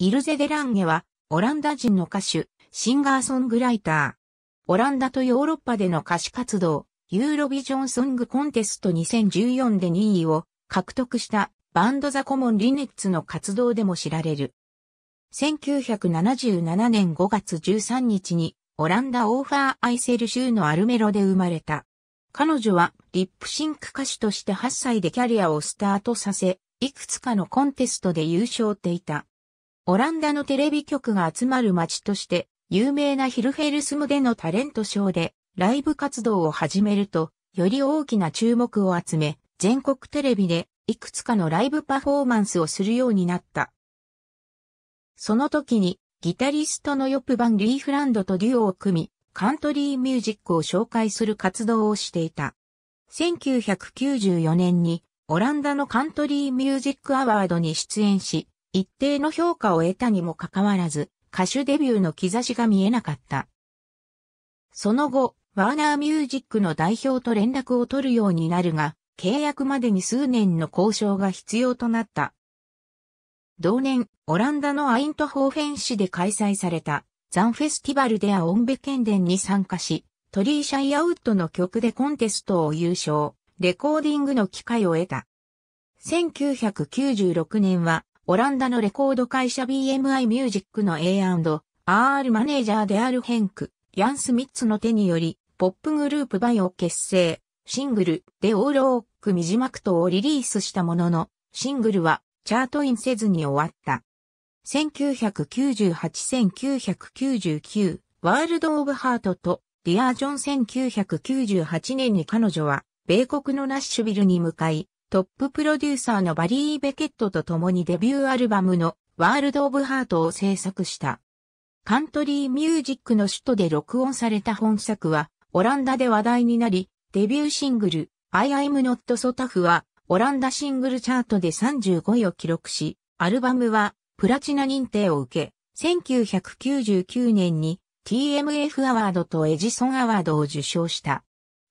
イルゼ・デランゲは、オランダ人の歌手、シンガーソングライター。オランダとヨーロッパでの歌手活動、ユーロビジョンソングコンテスト2014で2位を獲得したバンドザ・コモン・リネッツの活動でも知られる。1977年5月13日に、オランダ・オーファー・アイセル州のアルメロで生まれた。彼女はリップシンク歌手として8歳でキャリアをスタートさせ、いくつかのコンテストで優勝っていた。オランダのテレビ局が集まる街として有名なヒルフェルスムでのタレントショーでライブ活動を始めるとより大きな注目を集め全国テレビでいくつかのライブパフォーマンスをするようになった。その時にギタリストのヨップバン・リーフランドとデュオを組み、カントリーミュージックを紹介する活動をしていた。1994年にオランダのカントリーミュージックアワードに出演し、一定の評価を得たにもかかわらず、歌手デビューの兆しが見えなかった。その後、ワーナーミュージックの代表と連絡を取るようになるが、契約までに数年の交渉が必要となった。同年、オランダのアイントホーフェン市で開催されたザンフェスティバルでアオンベ県伝に参加し、トリーシャイアウッドの曲でコンテストを優勝、レコーディングの機会を得た。1996年はオランダのレコード会社 BMI ミュージックの A&R マネージャーであるヘンク、ヤン・スミッツの手により、ポップグループバイを結成、シングル、でオールオークミジマクトをリリースしたものの、シングルはチャートインせずに終わった。1998-1999ワールド・オブ・ハートとディアー・ジョン1998年に彼女は米国のナッシュビルに向かいトッププロデューサーのバリー・ベケットと共にデビューアルバムのワールド・オブ・ハートを制作した。カントリーミュージックの首都で録音された本作は、オランダで話題になり、デビューシングル、I am not so tough は、オランダシングルチャートで35位を記録し、アルバムは、プラチナ認定を受け、1999年に TMF アワードとエジソンアワードを受賞した。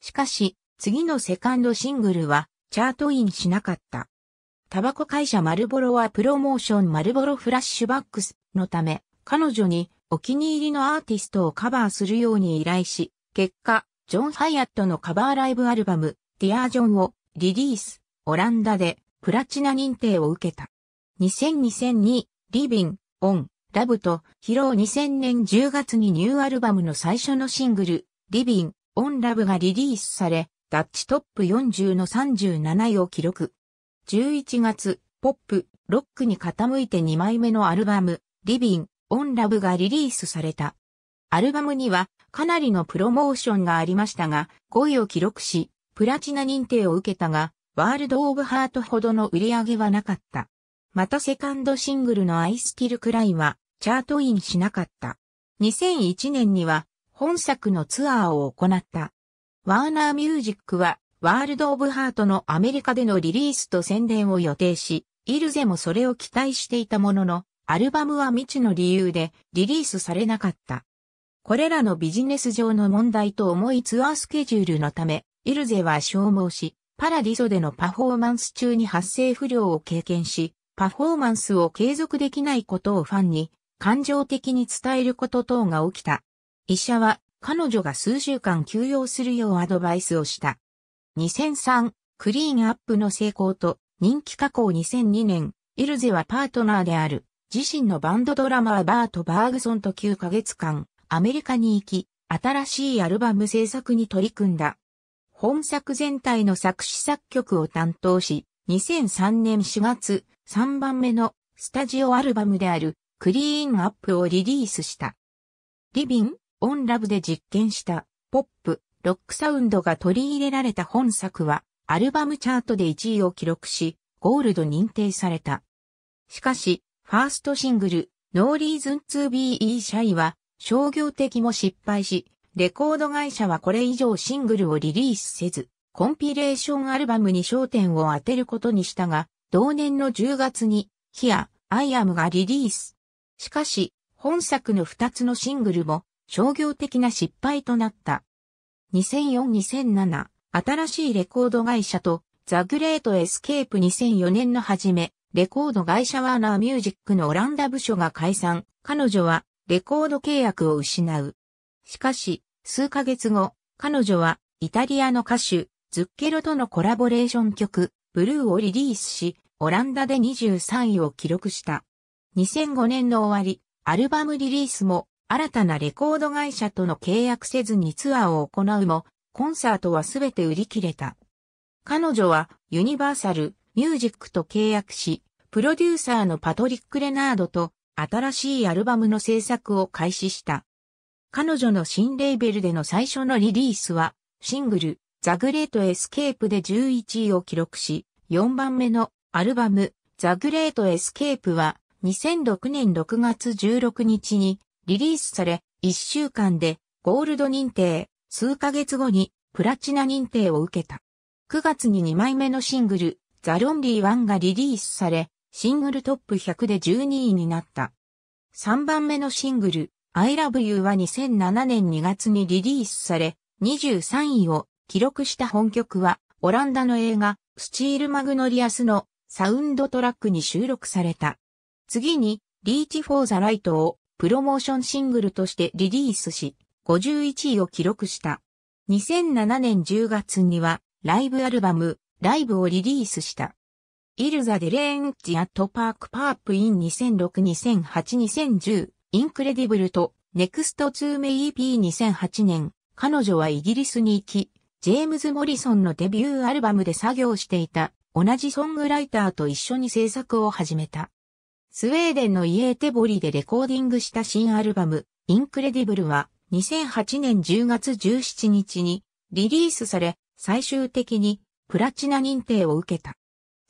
しかし、次のセカンドシングルは、チャートインしなかった。タバコ会社マルボロはプロモーションマルボロフラッシュバックスのため、彼女にお気に入りのアーティストをカバーするように依頼し、結果、ジョン・ハイアットのカバーライブアルバム、ディアージョンをリリース、オランダでプラチナ認定を受けた。2002、リビン、オン、ラブと、披露2000年10月にニューアルバムの最初のシングル、リビン、オンラブがリリースされ、ダッチトップ40の37位を記録。11月、ポップ、ロックに傾いて2枚目のアルバム、リビン、オンラブがリリースされた。アルバムにはかなりのプロモーションがありましたが、5位を記録し、プラチナ認定を受けたが、ワールド・オブ・ハートほどの売り上げはなかった。またセカンドシングルのアイスティルクライは、チャートインしなかった。2001年には、本作のツアーを行った。ワーナーミュージックは、ワールド・オブ・ハートのアメリカでのリリースと宣伝を予定し、イルゼもそれを期待していたものの、アルバムは未知の理由でリリースされなかった。これらのビジネス上の問題と重いツアースケジュールのため、イルゼは消耗し、パラディソでのパフォーマンス中に発生不良を経験し、パフォーマンスを継続できないことをファンに、感情的に伝えること等が起きた。医者は彼女が数週間休養するようアドバイスをした。2003、クリーンアップの成功と人気加工2002年、イルゼはパートナーである自身のバンドドラマーバート・バーグソンと9ヶ月間アメリカに行き、新しいアルバム制作に取り組んだ。本作全体の作詞作曲を担当し、2003年4月、3番目のスタジオアルバムであるクリーンアップをリリースした。リビンオンラブで実験したポップ、ロックサウンドが取り入れられた本作はアルバムチャートで1位を記録し、ゴールド認定された。しかし、ファーストシングル、No Reason to Be Shy は商業的も失敗し、レコード会社はこれ以上シングルをリリースせず、コンピレーションアルバムに焦点を当てることにしたが、同年の10月に、ヒア、アイアムがリリース。しかし、本作の2つのシングルも商業的な失敗となった。2004-2007、新しいレコード会社と、ザ・グレート・エスケープ2004年の初め、レコード会社ワーナーミュージックのオランダ部署が解散、彼女はレコード契約を失う。しかし、数ヶ月後、彼女はイタリアの歌手、ズッケロとのコラボレーション曲、ブルーをリリースし、オランダで23位を記録した。2005年の終わり、アルバムリリースも新たなレコード会社との契約せずにツアーを行うも、コンサートはすべて売り切れた。彼女はユニバーサル・ミュージックと契約し、プロデューサーのパトリック・レナードと新しいアルバムの制作を開始した。彼女の新レーベルでの最初のリリースは、シングル、ザ・グレート・エスケープで11位を記録し、4番目のアルバム、ザ・グレート・エスケープは、2006年6月16日にリリースされ、1週間でゴールド認定、数ヶ月後にプラチナ認定を受けた。9月に2枚目のシングル、ザ・ロンリーワンがリリースされ、シングルトップ100で12位になった。3番目のシングル、アイラブユーは2007年2月にリリースされ、23位を記録した本曲は、オランダの映画、スチールマグノリアスのサウンドトラックに収録された。次に、リーチフォーザライトをプロモーションシングルとしてリリースし、51位を記録した。2007年10月には、ライブアルバム、ライブをリリースした。イルザ・デ・レーン・ジ・アット・パーク・パープ・イン2006、2008、2010、インクレディブルと、ネクスト・ツーメ EP2008 年、彼女はイギリスに行き、ジェームズ・モリソンのデビューアルバムで作業していた、同じソングライターと一緒に制作を始めた。スウェーデンのイエーテボリでレコーディングした新アルバム、インクレディブルは2008年10月17日にリリースされ、最終的にプラチナ認定を受けた。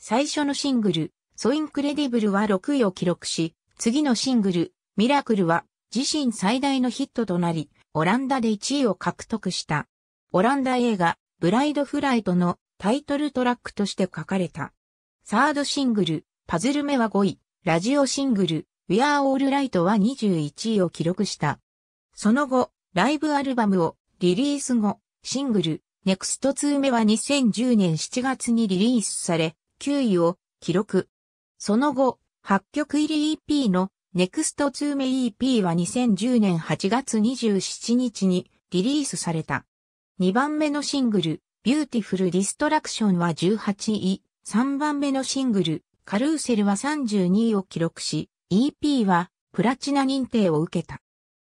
最初のシングル、ソインクレディブルは6位を記録し、次のシングル、ミラクルは自身最大のヒットとなり、オランダで1位を獲得した。オランダ映画、ブライドフライトのタイトルトラックとして書かれた。サードシングル、パズル目は5位、ラジオシングル、We Are All Right は21位を記録した。その後、ライブアルバムをリリース後、シングル、NEXT 2目は2010年7月にリリースされ、9位を記録。その後、8曲入り EP の NEXT 2目 EP は2010年8月27日にリリースされた。2番目のシングル、Beautiful Distraction は18位、3番目のシングル、カルーセルは32位を記録し、EP はプラチナ認定を受けた。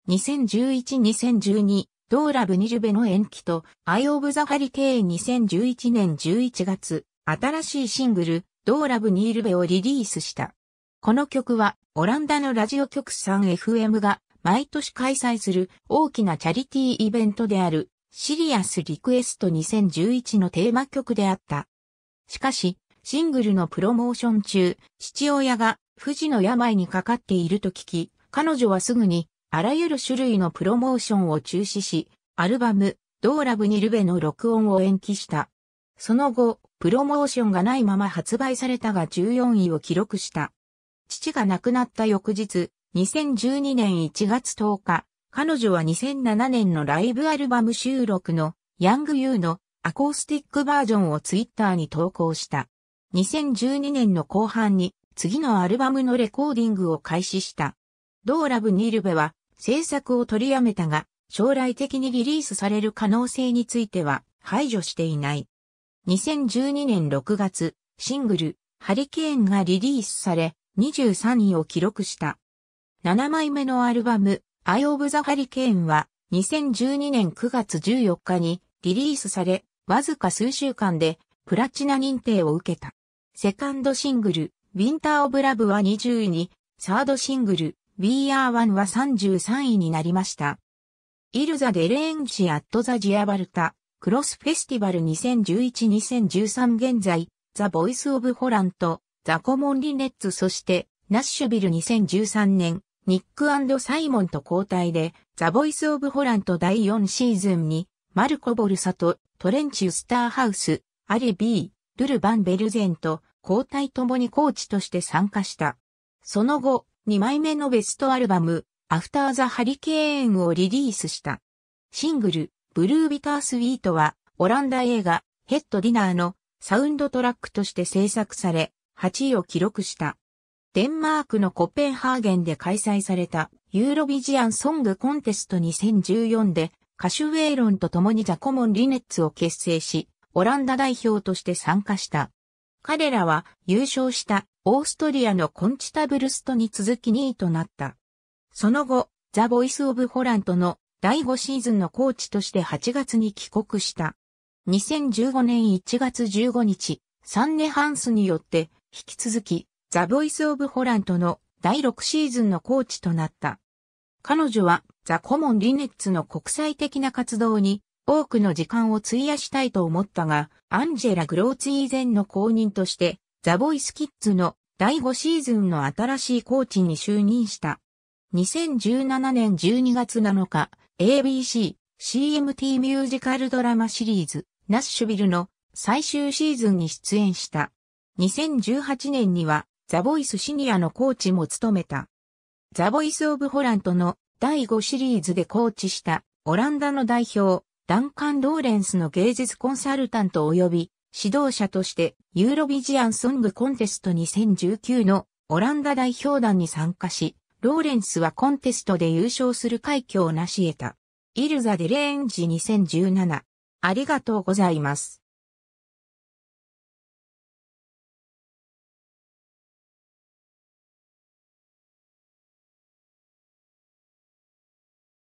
2011-2012ドーラブニルベの延期と、アイオブザハリケーン2011年11月、新しいシングル、ドーラブニルベをリリースした。この曲は、オランダのラジオ局 3FM が、毎年開催する大きなチャリティーイベントである、シリアスリクエスト2011のテーマ曲であった。しかし、シングルのプロモーション中、父親が不治の病にかかっていると聞き、彼女はすぐにあらゆる種類のプロモーションを中止し、アルバム、ドーラブニルベの録音を延期した。その後、プロモーションがないまま発売されたが14位を記録した。父が亡くなった翌日、2012年1月10日、彼女は2007年のライブアルバム収録のヤングユーのアコースティックバージョンをツイッターに投稿した。2012年の後半に次のアルバムのレコーディングを開始した。ドーラブ・ニルベは制作を取りやめたが、将来的にリリースされる可能性については排除していない。2012年6月、シングル、ハリケーンがリリースされ、23位を記録した。7枚目のアルバム、アイ・オ of the h ン r r i c a n は、2012年9月14日にリリースされ、わずか数週間でプラチナ認定を受けた。セカンドシングル、ウィンター・オブ・ラブは20位に、サードシングル、ウィー・ r ー・ワンは33位になりました。イルザ・デレンシ・アット・ザ・ジアバルタ、クロス・フェスティバル2011-2013現在、ザ・ボイス・オブ・ホランと、ザ・コモン・リネッツそして、ナッシュビル2013年、ニックサイモンと交代で、ザ・ボイス・オブ・ホランと第4シーズンに、マルコ・ボルサとトレンチ・ウスターハウス、アリ B、ルル・バン・ベルゼンと交代ともにコーチとして参加した。その後、2枚目のベストアルバム、アフター・ザ・ハリケーンをリリースした。シングル、ブルー・ビター・スウィートは、オランダ映画、ヘッド・ディナーのサウンドトラックとして制作され、8位を記録した。デンマークのコペンハーゲンで開催されたユーロビジアンソングコンテスト2014で歌手ウェイロンと共にザコモン・リネッツを結成し、オランダ代表として参加した。彼らは優勝したオーストリアのコンチタブルストに続き2位となった。その後、ザ・ボイス・オブ・ホラントの第5シーズンのコーチとして8月に帰国した。2015年1月15日、サンネ・ハンスによって引き続きザ・ボイス・オブ・ホラントの第6シーズンのコーチとなった。彼女はザ・コモン・リネッツの国際的な活動に多くの時間を費やしたいと思ったが、アンジェラ・グローツ以前の後任として、ザ・ボイス・キッズの第5シーズンの新しいコーチに就任した。2017年12月7日、ABC、CMT ミュージカルドラマシリーズ、ナッシュビルの最終シーズンに出演した。2018年には、ザ・ボイスシニアのコーチも務めた。ザ・ボイス・オブ・ホラントの第5シリーズでコーチした、オランダの代表、ダンカン・ローレンスの芸術コンサルタント及び指導者としてユーロビジアンソングコンテスト2019のオランダ代表団に参加し、ローレンスはコンテストで優勝する快挙を成し得た。イルザ・デ・レーンジ2017。ありがとうございます。